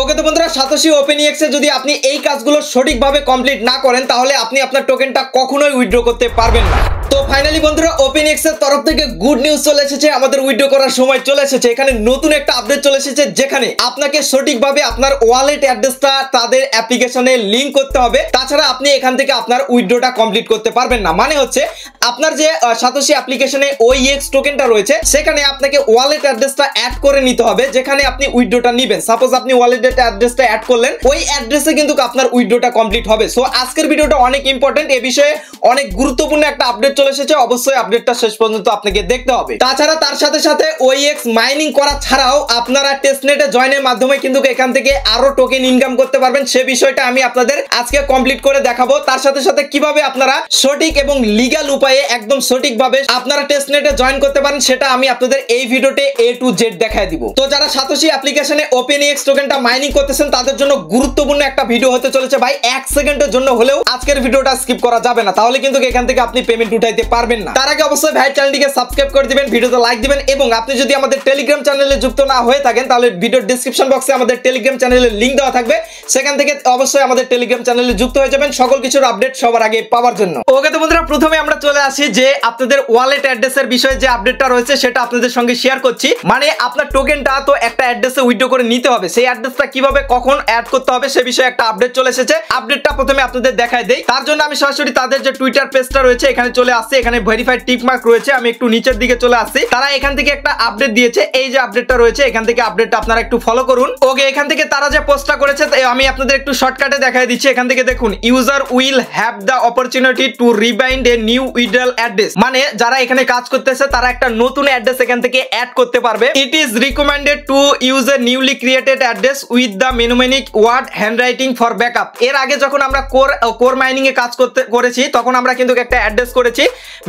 ওকে তো বন্ধুরা satoshi open ইএক্সে যদি আপনি এই কাজগুলো সঠিকভাবে কমপ্লিট না করেন তাহলে আপনি আপনার টোকেনটা কখনোই উইথড্র করতে পারবেন না তো ফাইনালি বন্ধুরা ওপেন এক্সের তরফ থেকে গুড নিউজ চলে এসেছে আমাদের উইড্রো করার সময় চলে এসেছে এখানে নতুন একটা আপডেট চলে এসেছে যেখানে আপনাকে সঠিকভাবে আপনার ওয়ালেট অ্যাড্রেসটা তাদের অ্যাপ্লিকেশনে লিঙ্ক করতে হবে তাছাড়া আপনি এখান থেকে আপনার উইড্রোটা কমপ্লিট করতে পারবেন না মানে হচ্ছে আপনার যে সাতোশি অ্যাপ্লিকেশনে ওই এক্স টোকেনটা রয়েছে সেখানে আপনাকে ওয়ালেট অ্যাড্রেসটা অ্যাড করে নিতে হবে যেখানে আপনি উইড্রোটা নেবেন সাপোজ আপনি ওয়ালেটের অ্যাড্রেসটা অ্যাড করলেন ওই অ্যাড্রেসে কিন্তু আপনার উইড্রোটা কমপ্লিট হবে সো আজকের ভিডিওটা অনেক ইম্পর্টেন্ট এ বিষয়ে অনেক গুরুত্বপূর্ণ একটা আপডেট চলে এসেছে অবশ্যই আপডেটটা শেষ পর্যন্ত আপনাকে দেখতে হবে তাছাড়া তার সাথে সাথে ওইএক্স মাইনিং e করা ছাড়াও আপনারা টেস্টনেটে জয়েনের মাধ্যমে কিন্তু এখান থেকে আরো টোকেন ইনকাম করতে পারবেন সে বিষয়টা আমি আপনাদের আজকে কমপ্লিট করে দেখাবো তার সাথে সাথে কিভাবে আপনারা সঠিক এবং লিগাল উপায়ে একদম সঠিকভাবে আপনারা টেস্টনেটে জয়েন করতে পারেন সেটা আমি আপনাদের এই ভিডিওতে এ টু জেড দেখায় দিব তো যারা সাতোশি অ্যাপ্লিকেশনে ওপেন এক্স টোকেনটা মাইনিং করতেছেন তাদের জন্য গুরুত্বপূর্ণ একটা ভিডিও হতে চলেছে ভাই এক সেকেন্ডের জন্য হলেও আজকের ভিডিওটা স্কিপ করা যাবে না তাহলে কিন্তু এখান থেকে আপনি পেমেন্ট উঠে উঠাইতে পারবেন না তার আগে অবশ্যই ভাই চ্যানেলটিকে সাবস্ক্রাইব করে দিবেন ভিডিওতে লাইক দিবেন এবং আপনি যদি আমাদের টেলিগ্রাম চ্যানেলে যুক্ত না হয়ে থাকেন তাহলে ভিডিও ডিসক্রিপশন বক্সে আমাদের টেলিগ্রাম চ্যানেলের লিঙ্ক দেওয়া থাকবে সেখান থেকে অবশ্যই আমাদের টেলিগ্রাম চ্যানেলে যুক্ত হয়ে যাবেন সকল কিছুর আপডেট সবার আগে পাওয়ার জন্য ওকে তো বন্ধুরা প্রথমে আমরা চলে আসি যে আপনাদের ওয়ালেট অ্যাড্রেসের বিষয়ে যে আপডেটটা রয়েছে সেটা আপনাদের সঙ্গে শেয়ার করছি মানে আপনার টোকেনটা তো একটা অ্যাড্রেসে উইথড্র করে নিতে হবে সেই অ্যাড্রেসটা কিভাবে কখন অ্যাড করতে হবে সে বিষয়ে একটা আপডেট চলে এসেছে আপডেটটা প্রথমে আপনাদের দেখায় দেই তার জন্য আমি সরাসরি তাদের যে টুইটার পেজটা রয়েছে এখানে চলে আছে এখানে ভেরিফাইড টিপ মার্ক রয়েছে আমি একটু নিচের দিকে চলে আসছি তারা এখান থেকে একটা আপডেট দিয়েছে এই যে আপডেটটা রয়েছে এখান থেকে আপডেটটা আপনারা একটু ফলো করুন ওকে এখান থেকে তারা যে পোস্টটা করেছে আমি আপনাদের একটু শর্টকাটে দেখাই দিচ্ছি এখান থেকে দেখুন user will have the opportunity to rebind a new withdrawal address মানে যারা এখানে কাজ করতেছে তারা একটা নতুন অ্যাড্রেস এখান থেকে অ্যাড করতে পারবে it is recommended to use a newly created address with the mnemonic word handwriting for backup এর আগে যখন আমরা কোর কোর মাইনিং এ কাজ করতে করেছি তখন আমরা কিন্তু একটা অ্যাড্রেস করেছি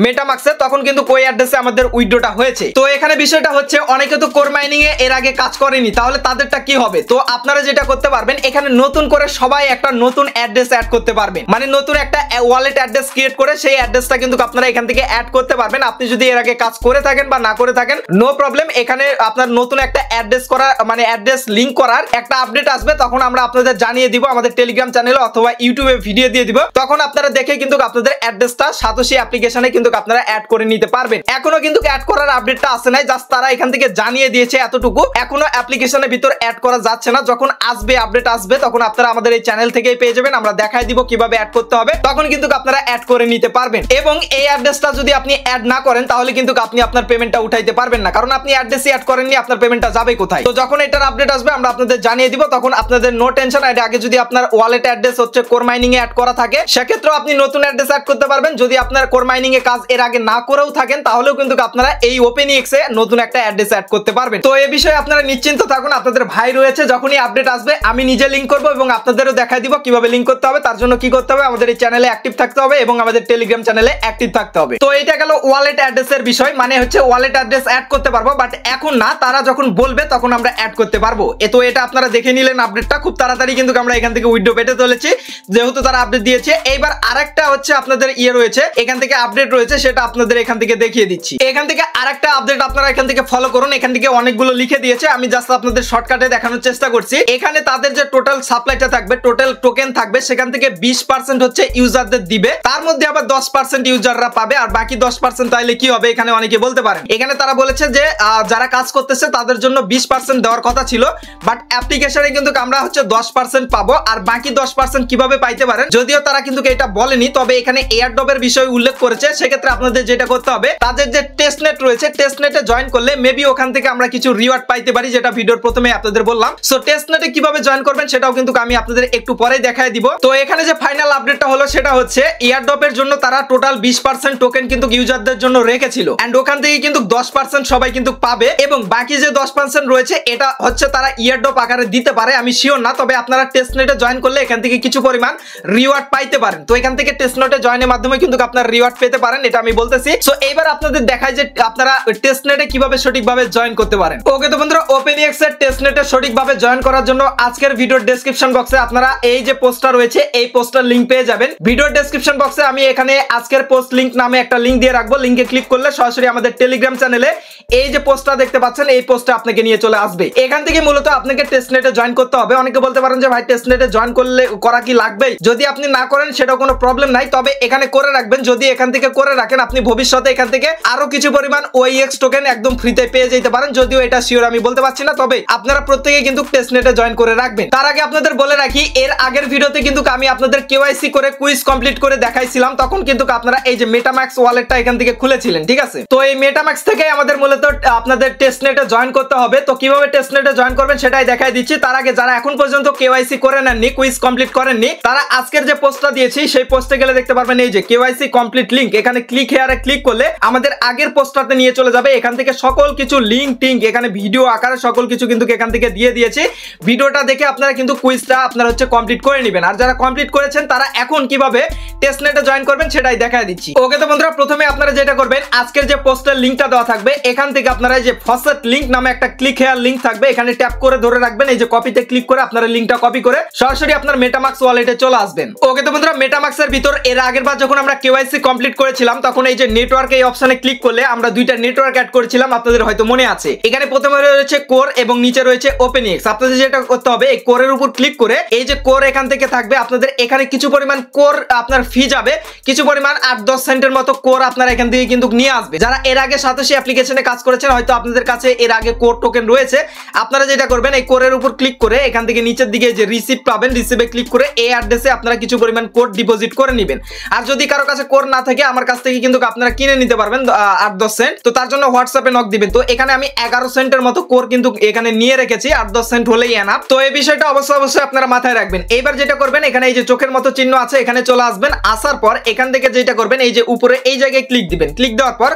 মেটামাক্সে তখন কিন্তু অ্যাড্রেসে আমাদের উইড্রোটা হয়েছে তো এখানে বিষয়টা হচ্ছে অনেকে তো কোর মাইনিং এ এর আগে কাজ করেনি তাহলে তাদেরটা কি হবে তো আপনারা যেটা করতে পারবেন এখানে নতুন করে সবাই একটা নতুন অ্যাড্রেস অ্যাড করতে পারবেন মানে নতুন একটা ওয়ালেট অ্যাড্রেস ক্রিয়েট করে সেই অ্যাড্রেসটা কিন্তু আপনারা এখান থেকে অ্যাড করতে পারবেন আপনি যদি এর আগে কাজ করে থাকেন বা না করে থাকেন নো প্রবলেম এখানে আপনার নতুন একটা অ্যাড্রেস করা মানে অ্যাড্রেস লিঙ্ক করার একটা আপডেট আসবে তখন আমরা আপনাদের জানিয়ে দিব আমাদের টেলিগ্রাম চ্যানেলে অথবা ইউটিউবে ভিডিও দিয়ে দিব তখন আপনারা দেখে কিন্তু আপনাদের অ্যাড্রেসটা সাতোশি অ্যাপ্লিকেশন অ্যাপ্লিকেশনে কিন্তু আপনারা অ্যাড করে নিতে পারবেন এখনো কিন্তু অ্যাড করার আপডেটটা আসে নাই জাস্ট তারা এখান থেকে জানিয়ে দিয়েছে এতটুকু এখনো অ্যাপ্লিকেশনের ভিতর অ্যাড করা যাচ্ছে না যখন আসবে আপডেট আসবে তখন আপনারা আমাদের এই চ্যানেল থেকেই পেয়ে যাবেন আমরা দেখাই দিব কিভাবে অ্যাড করতে হবে তখন কিন্তু আপনারা অ্যাড করে নিতে পারবেন এবং এই অ্যাড্রেসটা যদি আপনি অ্যাড না করেন তাহলে কিন্তু আপনি আপনার পেমেন্টটা উঠাইতে পারবেন না কারণ আপনি অ্যাড্রেসই অ্যাড করেননি আপনার পেমেন্টটা যাবে কোথায় তো যখন এটার আপডেট আসবে আমরা আপনাদের জানিয়ে দিব তখন আপনাদের নো টেনশন এটা আগে যদি আপনার ওয়ালেট অ্যাড্রেস হচ্ছে কোর মাইনিং এ অ্যাড করা থাকে সেক্ষেত্রে আপনি নতুন অ্যাড্রেস অ্যাড করতে পারবেন যদি আপনার কোর মাইনিং এ কাজ এর আগে না করেও থাকেন তাহলেও কিন্তু আপনারা এই ওপেন এ নতুন একটা অ্যাড্রেস অ্যাড করতে পারবেন তো এই বিষয়ে আপনারা নিশ্চিন্ত থাকুন আপনাদের ভাই রয়েছে যখনই আপডেট আসবে আমি নিজে লিঙ্ক করব এবং আপনাদেরও দেখাই দিব কিভাবে লিঙ্ক করতে হবে তার জন্য কি করতে হবে আমাদের এই চ্যানেলে অ্যাক্টিভ থাকতে হবে এবং আমাদের টেলিগ্রাম চ্যানেলে অ্যাক্টিভ থাকতে হবে তো এটা গেল ওয়ালেট অ্যাড্রেসের বিষয় মানে হচ্ছে ওয়ালেট অ্যাড্রেস অ্যাড করতে পারবো বাট এখন না তারা যখন বলবে তখন আমরা অ্যাড করতে পারবো এ তো এটা আপনারা দেখে নিলেন আপডেটটা খুব তাড়াতাড়ি কিন্তু আমরা এখান থেকে উইডো পেটে চলেছি যেহেতু তারা আপডেট দিয়েছে এইবার আরেকটা হচ্ছে আপনাদের ইয়ে রয়েছে এখান থেকে আপডেট রয়েছে সেটা আপনাদের এখান থেকে দেখিয়ে দিচ্ছি এখান থেকে আরেকটা আপডেট আপনারা এখান থেকে ফলো করুন এখান থেকে অনেকগুলো লিখে দিয়েছে আমি জাস্ট আপনাদের শর্টকাটে দেখানোর চেষ্টা করছি এখানে তাদের যে টোটাল সাপ্লাইটা থাকবে টোটাল টোকেন থাকবে সেখান থেকে বিশ পার্সেন্ট হচ্ছে ইউজারদের দিবে তার মধ্যে আবার দশ পার্সেন্ট ইউজাররা পাবে আর বাকি দশ পার্সেন্ট তাইলে কি হবে এখানে অনেকে বলতে পারেন এখানে তারা বলেছে যে যারা কাজ করতেছে তাদের জন্য বিশ পার্সেন্ট দেওয়ার কথা ছিল বাট অ্যাপ্লিকেশনে কিন্তু আমরা হচ্ছে দশ পার্সেন্ট পাবো আর বাকি দশ পার্সেন্ট কিভাবে পাইতে পারেন যদিও তারা কিন্তু এটা বলেনি তবে এখানে এয়ারডবের বিষয় উল্লেখ করে করেছে সেক্ষেত্রে আপনাদের যেটা করতে হবে তাদের যে টেস্টনেট রয়েছে টেস্টনেটে জয়েন করলে মেবি ওখান থেকে আমরা কিছু রিওয়ার্ড পাইতে পারি যেটা ভিডিওর প্রথমে আপনাদের বললাম সো টেস্টনেটে কিভাবে জয়েন করবেন সেটাও কিন্তু আমি আপনাদের একটু পরে দেখায় দিব তো এখানে যে ফাইনাল আপডেটটা হলো সেটা হচ্ছে এয়ারড্রপের জন্য তারা টোটাল বিশ পার্সেন্ট টোকেন কিন্তু ইউজারদের জন্য রেখেছিল অ্যান্ড ওখান থেকে কিন্তু দশ পার্সেন্ট সবাই কিন্তু পাবে এবং বাকি যে দশ পার্সেন্ট রয়েছে এটা হচ্ছে তারা ইয়ারড্রপ আকারে দিতে পারে আমি শিওর না তবে আপনারা টেস্টনেটে জয়েন করলে এখান থেকে কিছু পরিমাণ রিওয়ার্ড পাইতে পারেন তো এখান থেকে টেস্টনেটে জয়েনের মাধ্যমে কিন্তু আপনার রিওয়ার্ড পেতে পারেন এটা আমি বলতেছি সো এইবার আপনাদের দেখায় যে আপনারা টেস্ট নেটে কিভাবে সঠিকভাবে জয়েন করতে পারেন ওকে তো বন্ধুরা ওপেন এক্স এর টেস্ট নেটে সঠিকভাবে জয়েন করার জন্য আজকের ভিডিওর ডেসক্রিপশন বক্সে আপনারা এই যে পোস্টার রয়েছে এই পোস্টার লিংক পেয়ে যাবেন ভিডিওর ডেসক্রিপশন বক্সে আমি এখানে আজকের পোস্ট লিংক নামে একটা লিংক দিয়ে রাখবো লিঙ্কে ক্লিক করলে সরাসরি আমাদের টেলিগ্রাম চ্যানেলে এই যে পোস্টটা দেখতে পাচ্ছেন এই পোস্টটা আপনাকে নিয়ে চলে আসবে এখান থেকে মূলত আপনাকে টেস্টনেটে জয়েন করতে হবে অনেকে বলতে পারেন যে ভাই টেস্টনেটে জয়েন করলে করা কি লাগবে যদি আপনি না করেন সেটা কোনো প্রবলেম নাই তবে এখানে করে রাখবেন যদি এখান থেকে করে রাখেন আপনি ভবিষ্যতে এখান থেকে আরো কিছু পরিমাণ ওইএক্স টোকেন e একদম ফ্রিতে পেয়ে যেতে পারেন যদিও এটা শিওর আমি বলতে পারছি না তবে আপনারা প্রত্যেকে কিন্তু টেস্টনেটে জয়েন করে রাখবেন তার আগে আপনাদের বলে রাখি এর আগের ভিডিওতে কিন্তু আমি আপনাদের কেওয়াইসি করে কুইজ কমপ্লিট করে দেখাইছিলাম তখন কিন্তু আপনারা এই যে মেটাম্যাক্স ওয়ালেটটা এখান থেকে খুলেছিলেন ঠিক আছে তো এই মেটাম্যাক্স থেকে আমাদের মূলত তো আপনাদের টেস্টনেটে জয়েন করতে হবে তো কিভাবে টেস্টনেটে জয়েন করবেন সেটাই দেখাই দিচ্ছি তার আগে যারা এখন পর্যন্ত কেওয়াইসি করে নেননি কুইজ কমপ্লিট করেননি তারা আজকের যে পোস্টটা দিয়েছি সেই পোস্টে গেলে দেখতে পারবেন এই যে কেওয়াইসি কমপ্লিট লিঙ্ক এখানে ক্লিক হেয়ারে ক্লিক করলে আমাদের আগের পোস্টটাতে নিয়ে চলে যাবে এখান থেকে সকল কিছু লিঙ্ক টিঙ্ক এখানে ভিডিও আকারে সকল কিছু কিন্তু এখান থেকে দিয়ে দিয়েছি ভিডিওটা দেখে আপনারা কিন্তু কুইজটা আপনারা হচ্ছে কমপ্লিট করে নেবেন আর যারা কমপ্লিট করেছেন তারা এখন কিভাবে টেস্ট নেটে জয়েন করবেন সেটাই দেখাই দিচ্ছি ওকে তো বন্ধুরা প্রথমে আপনারা যেটা করবেন আজকের যে পোস্টের লিঙ্কটা দেওয়া থাকবে এখান এখান থেকে আপনারা এই যে ফসেট লিঙ্ক নামে একটা ক্লিক হেয়ার লিঙ্ক থাকবে এখানে ট্যাপ করে ধরে রাখবেন এই যে কপিতে ক্লিক করে আপনারা লিঙ্কটা কপি করে সরাসরি আপনার মেটামাক্স ওয়ালেটে চলে আসবেন ওকে তো বন্ধুরা মেটামাক্স এর ভিতর এর আগের বার যখন আমরা কেওয়াইসি কমপ্লিট করেছিলাম তখন এই যে নেটওয়ার্ক এই অপশনে ক্লিক করলে আমরা দুইটা নেটওয়ার্ক অ্যাড করেছিলাম আপনাদের হয়তো মনে আছে এখানে প্রথমে রয়েছে কোর এবং নিচে রয়েছে ওপেন এক্স আপনাদের যেটা করতে হবে এই কোরের উপর ক্লিক করে এই যে কোর এখান থেকে থাকবে আপনাদের এখানে কিছু পরিমাণ কোর আপনার ফি যাবে কিছু পরিমাণ আট দশ সেন্টের মতো কোর আপনারা এখান থেকে কিন্তু নিয়ে আসবে যারা এর আগে সাতাশি অ্যাপ্লিকেশনে কাজ কাজ করেছেন হয়তো আপনাদের কাছে এর আগে কোর টোকেন রয়েছে আপনারা যেটা করবেন এই কোরের উপর ক্লিক করে এখান থেকে নিচের দিকে যে রিসিপ্ট পাবেন রিসিপে ক্লিক করে এই অ্যাড্রেসে আপনারা কিছু পরিমাণ কোড ডিপোজিট করে নেবেন আর যদি কারো কাছে কোর না থাকে আমার কাছ থেকে কিন্তু আপনারা কিনে নিতে পারবেন আট দশ সেন্ট তো তার জন্য হোয়াটসঅ্যাপে নক দিবেন তো এখানে আমি এগারো সেন্টের মতো কোর কিন্তু এখানে নিয়ে রেখেছি আট দশ সেন্ট হলেই এনাফ তো এই বিষয়টা অবশ্যই অবশ্যই আপনারা মাথায় রাখবেন এবার যেটা করবেন এখানে এই যে চোখের মতো চিহ্ন আছে এখানে চলে আসবেন আসার পর এখান থেকে যেটা করবেন এই যে উপরে এই জায়গায় ক্লিক দিবেন ক্লিক দেওয়ার পর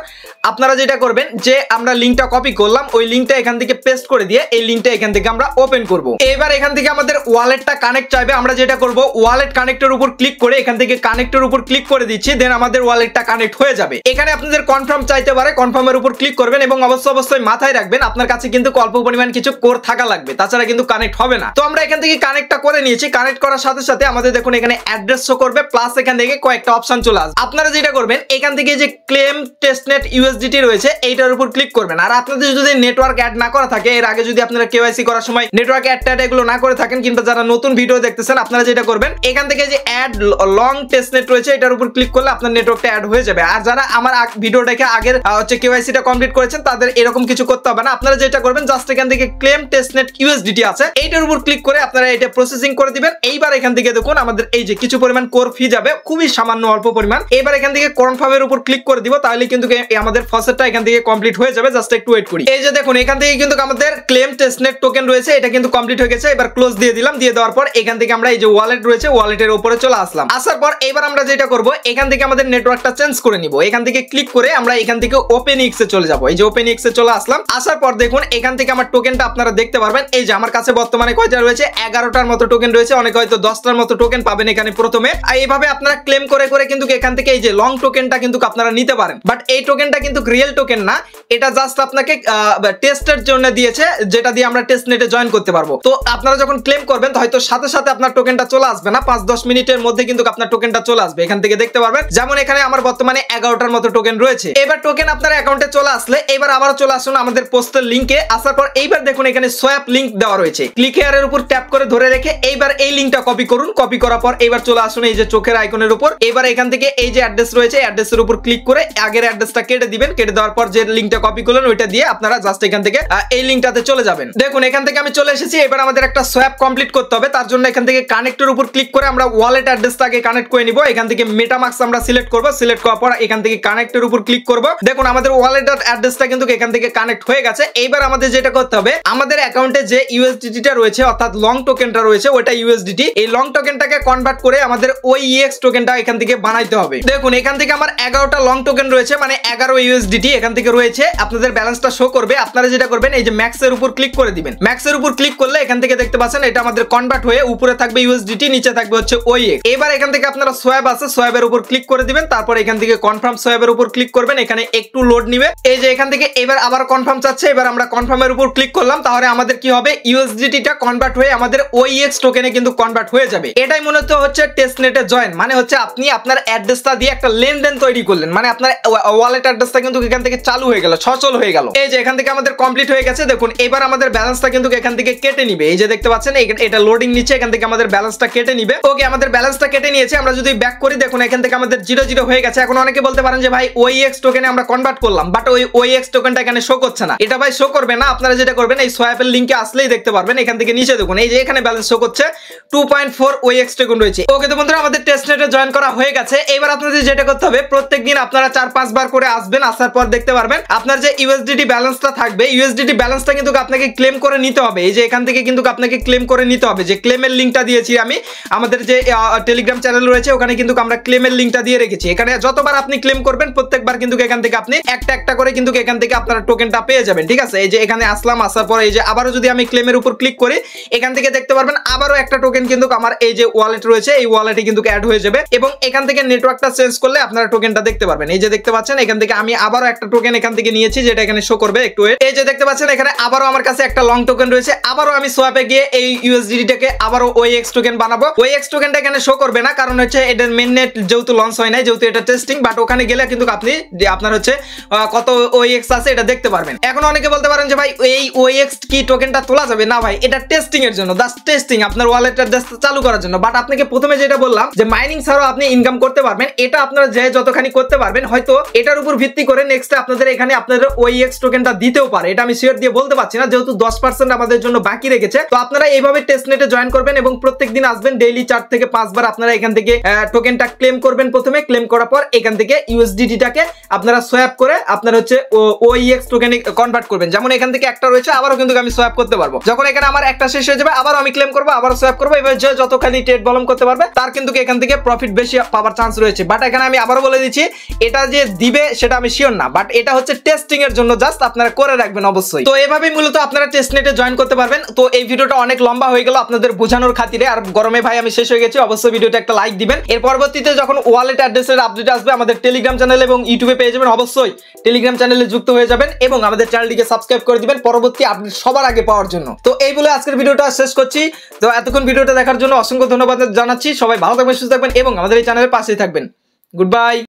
আপনারা যেটা করবেন যে আমরা লিঙ্কটা কপি করলাম ওই লিঙ্কটা এখান থেকে পেস্ট করে দিয়ে এই লিঙ্কটা এখান থেকে আমরা ওপেন করব এবার এখান থেকে আমাদের ওয়ালেটটা কানেক্ট চাইবে আমরা যেটা করব ওয়ালেট কানেক্টের উপর ক্লিক করে এখান থেকে কানেক্টের উপর ক্লিক করে দিচ্ছি দেন আমাদের ওয়ালেটটা কানেক্ট হয়ে যাবে এখানে আপনাদের কনফার্ম চাইতে পারে কনফার্মের উপর ক্লিক করবেন এবং অবশ্য অবশ্যই মাথায় রাখবেন আপনার কাছে কিন্তু অল্প পরিমাণ কিছু কোর থাকা লাগবে তাছাড়া কিন্তু কানেক্ট হবে না তো আমরা এখান থেকে কানেক্টটা করে নিয়েছি কানেক্ট করার সাথে সাথে আমাদের দেখুন এখানে অ্যাড্রেস শো করবে প্লাস এখান থেকে কয়েকটা অপশন চলে আসবে আপনারা যেটা করবেন এখান থেকে যে ক্লেম টেস্টনেট ইউএসডিটি রয়েছে এইটার উপর ক্লিক করবেন আর আপনাদের যদি নেটওয়ার্ক অ্যাড না করা থাকে এর আগে যদি আপনারা কেওয়াইসি করার সময় নেটওয়ার্ক অ্যাড ট্যাড এগুলো না করে থাকেন কিংবা যারা নতুন ভিডিও দেখতেছেন আপনারা যেটা করবেন এখান থেকে যে অ্যাড লং টেস্ট নেট রয়েছে এটার উপর ক্লিক করলে আপনার নেটওয়ার্কটা অ্যাড হয়ে যাবে আর যারা আমার ভিডিও দেখে আগের হচ্ছে কেওয়াইসিটা কমপ্লিট করেছেন তাদের এরকম কিছু করতে হবে না আপনারা যেটা করবেন জাস্ট এখান থেকে ক্লেম টেস্ট নেট ইউএসডিটি আছে এইটার উপর ক্লিক করে আপনারা এটা প্রসেসিং করে দিবেন এইবার এখান থেকে দেখুন আমাদের এই যে কিছু পরিমাণ কোর ফি যাবে খুবই সামান্য অল্প পরিমাণ এবার এখান থেকে কনফার্মের উপর ক্লিক করে দিব তাহলে কিন্তু আমাদের ফসেটটা এখান থেকে কমপ্লিট হয়ে যাবে জাস্ট একটু ওয়েট করি এই যে দেখুন এখান থেকে কিন্তু আমাদের ক্লেম টেস্টনেট টোকেন রয়েছে এটা কিন্তু কমপ্লিট হয়ে গেছে এবার ক্লোজ দিয়ে দিলাম দিয়ে দেওয়ার পর এখান থেকে আমরা এই যে ওয়ালেট রয়েছে ওয়ালেটের উপরে চলে আসলাম আসার পর এবার আমরা যেটা করব এখান থেকে আমাদের নেটওয়ার্কটা চেঞ্জ করে নিব এখান থেকে ক্লিক করে আমরা এখান থেকে ওপেন এক্সে চলে যাব এই যে ওপেন এক্সে চলে আসলাম আসার পর দেখুন এখান থেকে আমার টোকেনটা আপনারা দেখতে পারবেন এই যে আমার কাছে বর্তমানে কয়টা রয়েছে এগারোটার মতো টোকেন রয়েছে অনেক হয়তো দশটার মতো টোকেন পাবেন এখানে প্রথমে আর এইভাবে আপনারা ক্লেম করে করে কিন্তু এখান থেকে এই যে লং টোকেনটা কিন্তু আপনারা নিতে পারেন বাট এই টোকেনটা কিন্তু রিয়েল টোকেন না এটা জাস্ট আপনাকে টেস্টের জন্য দিয়েছে যেটা দিয়ে আমরা টেস্ট নেটে জয়েন করতে পারবো তো আপনারা যখন ক্লেম করবেন হয়তো সাথে সাথে আপনার টোকেনটা চলে আসবে না পাঁচ দশ মিনিটের মধ্যে কিন্তু আপনার টোকেনটা চলে আসবে এখান থেকে দেখতে পারবেন যেমন এখানে আমার বর্তমানে এগারোটার মতো টোকেন রয়েছে এবার টোকেন আপনার অ্যাকাউন্টে চলে আসলে এবার আবারও চলে আসুন আমাদের পোস্টের লিঙ্কে আসার পর এইবার দেখুন এখানে সোয়াপ লিঙ্ক দেওয়া রয়েছে ক্লিক হেয়ারের উপর ট্যাপ করে ধরে রেখে এইবার এই লিঙ্কটা কপি করুন কপি করার পর এবার চলে আসুন এই যে চোখের আইকনের উপর এবার এখান থেকে এই যে অ্যাড্রেস রয়েছে অ্যাড্রেসের উপর ক্লিক করে আগের অ্যাড্রেসটা কেটে দিবেন কেটে দেওয়ার পর যে লিঙ্কটা কপি করলেন ওইটা দিয়ে আপনারা জাস্ট এখান থেকে এই লিঙ্কটাতে চলে যাবেন দেখুন এখান থেকে আমি চলে এসেছি এবার আমাদের একটা সোয়াপ কমপ্লিট করতে হবে তার জন্য এখান থেকে কানেক্টের উপর ক্লিক করে আমরা ওয়ালেট আগে কানেক্ট করে নিব এখান থেকে মেটামাক্স আমরা সিলেক্ট করবো সিলেক্ট করার পর এখান থেকে কানেক্টের উপর ক্লিক করবো দেখুন আমাদের ওয়ালেট অ্যাড্রেসটা কিন্তু এখান থেকে কানেক্ট হয়ে গেছে এইবার আমাদের যেটা করতে হবে আমাদের অ্যাকাউন্টে যে ইউএসডিটিটা রয়েছে অর্থাৎ লং টোকেনটা রয়েছে ওটা ইউএসডিটি এই লং টোকেনটাকে কনভার্ট করে আমাদের ওই ইএক্স টোকেনটা এখান থেকে বানাইতে হবে দেখুন এখান থেকে আমার এগারোটা লং টোকেন রয়েছে মানে এগারো ইউএসডিটি এখান থেকে রয়েছে আপনাদের ব্যালেন্সটা শো করবে আপনারা যেটা করবেন এই যে ম্যাক্সের উপর ক্লিক করে দিবেন ম্যাক্সের উপর ক্লিক করলে এখান থেকে দেখতে পাচ্ছেন এটা আমাদের কনভার্ট হয়ে উপরে থাকবে ইউএসডিটি নিচে থাকবে হচ্ছে ওই e এবার এখান থেকে আপনারা সোয়াব আছে সোয়াবের উপর ক্লিক করে দিবেন তারপর এখান থেকে কনফার্ম সোয়াবের উপর ক্লিক করবেন এখানে একটু লোড নিবে এই যে এখান থেকে এবার আবার কনফার্ম চাচ্ছে এবার আমরা কনফার্মের উপর ক্লিক করলাম তাহলে আমাদের কি হবে ইউএসডিটিটা কনভার্ট হয়ে আমাদের ওইএক্স e টোকেনে কিন্তু কনভার্ট হয়ে যাবে এটাই মূলত হচ্ছে টেস্টনেটে জয়েন মানে হচ্ছে আপনি আপনার অ্যাড্রেসটা দিয়ে একটা লেনদেন তৈরি করলেন মানে আপনার ওয়ালেট অ্যাড্রেসটা কিন্তু এখান থেকে চালু হয়ে গেল সচল হয়ে গেল এই যে এখান থেকে আমাদের কমপ্লিট হয়ে গেছে দেখুন এবার আমাদের ব্যালেন্সটা কিন্তু এখান থেকে কেটে নিবে এই যে দেখতে পাচ্ছেন এটা লোডিং নিচ্ছে এখান থেকে আমাদের ব্যালেন্সটা কেটে নিবে ওকে আমাদের ব্যালেন্সটা কেটে নিয়েছে আমরা যদি ব্যাক করি দেখুন এখান থেকে আমাদের জিরো জিরো হয়ে গেছে এখন অনেকে বলতে পারেন যে ভাই ওই এক্স টোকেনে আমরা কনভার্ট করলাম বাট ওই ওই এক্স টোকেনটা এখানে শো করছে না এটা ভাই শো করবে না আপনারা যেটা করবেন এই সোয়াপের লিঙ্কে আসলেই দেখতে পারবেন এখান থেকে নিচে দেখুন এই যে এখানে ব্যালেন্স শো করছে টু পয়েন্ট ফোর ওই এক্স টোকেন রয়েছে ওকে তো বন্ধুরা আমাদের টেস্ট নেটে জয়েন করা হয়ে গেছে এবার আপনাদের যেটা করতে হবে প্রত্যেকদিন আপনারা চার পাঁচবার করে আসবেন আসার পর দেখতে পারবেন আপনার আপনার যে ইউএসডিটি ব্যালেন্সটা থাকবে ইউএসডিটি ব্যালেন্সটা কিন্তু আপনাকে ক্লেম করে নিতে হবে এই যে এখান থেকে কিন্তু আপনাকে ক্লেম করে নিতে হবে যে ক্লেমের লিঙ্কটা দিয়েছি আমি আমাদের যে টেলিগ্রাম চ্যানেল রয়েছে ওখানে কিন্তু আমরা ক্লেমের লিঙ্কটা দিয়ে রেখেছি এখানে যতবার আপনি ক্লেম করবেন প্রত্যেকবার কিন্তু এখান থেকে আপনি একটা একটা করে কিন্তু এখান থেকে আপনারা টোকেনটা পেয়ে যাবেন ঠিক আছে এই যে এখানে আসলাম আসার পরে এই যে আবারও যদি আমি ক্লেমের উপর ক্লিক করি এখান থেকে দেখতে পারবেন আবারও একটা টোকেন কিন্তু আমার এই যে ওয়ালেট রয়েছে এই ওয়ালেটে কিন্তু অ্যাড হয়ে যাবে এবং এখান থেকে নেটওয়ার্কটা চেঞ্জ করলে আপনারা টোকেনটা দেখতে পারবেন এই যে দেখতে পাচ্ছেন এখান থেকে আমি আবারও একটা টোকেন এখান থেকে নিয়ে নিয়েছি যেটা এখানে শো করবে একটু এই যে দেখতে পাচ্ছেন এখানে আবারও আমার কাছে একটা লং টোকেন রয়েছে আবারও আমি সোয়াপে গিয়ে এই ইউএসডিটাকে আবারও ওই এক্স টোকেন বানাবো ওই এক্স টোকেনটা এখানে শো করবে না কারণ হচ্ছে এটার মেন নেট যেহেতু লঞ্চ হয় নাই যেহেতু এটা টেস্টিং বাট ওখানে গেলে কিন্তু আপনি আপনার হচ্ছে কত ওই এক্স আছে এটা দেখতে পারবেন এখন অনেকে বলতে পারেন যে ভাই এই ওই এক্স কি টোকেনটা তোলা যাবে না ভাই এটা টেস্টিং এর জন্য দাস টেস্টিং আপনার ওয়ালেটটা জাস্ট চালু করার জন্য বাট আপনাকে প্রথমে যেটা বললাম যে মাইনিং ছাড়াও আপনি ইনকাম করতে পারবেন এটা আপনারা যে যতখানি করতে পারবেন হয়তো এটার উপর ভিত্তি করে নেক্সট আপনাদের এখানে আপনাদের ওই এক্স টোকেনটা দিতেও পারে এটা আমি শিওর দিয়ে বলতে পারছি না যেহেতু দশ পার্সেন্ট আমাদের জন্য বাকি রেখেছে তো আপনারা এইভাবে টেস্ট নেটে জয়েন করবেন এবং প্রত্যেক দিন আসবেন ডেইলি চার থেকে পাঁচবার আপনারা এখান থেকে টোকেনটা ক্লেম করবেন প্রথমে ক্লেম করার পর এখান থেকে ইউএসডিটিটাকে আপনারা সোয়াপ করে আপনার হচ্ছে ওই এক্স টোকেনে কনভার্ট করবেন যেমন এখান থেকে একটা রয়েছে আবারও কিন্তু আমি সোয়াপ করতে পারবো যখন এখানে আমার একটা শেষ হয়ে যাবে আবার আমি ক্লেম করবো আবার সোয়াপ করবো এবার যে যতখানি ট্রেড বলম করতে পারবে তার কিন্তু এখান থেকে প্রফিট বেশি পাওয়ার চান্স রয়েছে বাট এখানে আমি আবারও বলে দিচ্ছি এটা যে দিবে সেটা আমি শিওর না বাট এটা হচ্ছে টেস্টিং এর জন্য জাস্ট আপনারা করে রাখবেন অবশ্যই তো এভাবেই মূলত আপনারা টেস্ট নেটে জয়েন করতে পারবেন তো এই ভিডিওটা অনেক লম্বা হয়ে গেল আপনাদের বোঝানোর খাতিরে আর গরমে ভাই আমি শেষ হয়ে গেছি অবশ্যই ভিডিওটা একটা লাইক দিবেন এর পরবর্তীতে যখন ওয়ালেট অ্যাড্রেসের আপডেট আসবে আমাদের টেলিগ্রাম চ্যানেল এবং ইউটিউবে পেয়ে যাবেন অবশ্যই টেলিগ্রাম চ্যানেলে যুক্ত হয়ে যাবেন এবং আমাদের চ্যানেলটিকে সাবস্ক্রাইব করে দিবেন পরবর্তী আপডেট সবার আগে পাওয়ার জন্য তো এই বলে আজকের ভিডিওটা শেষ করছি তো এতক্ষণ ভিডিওটা দেখার জন্য অসংখ্য ধন্যবাদ জানাচ্ছি সবাই ভালো থাকবেন সুস্থ থাকবেন এবং আমাদের এই চ্যানেলের পাশেই থাকবেন গুড বাই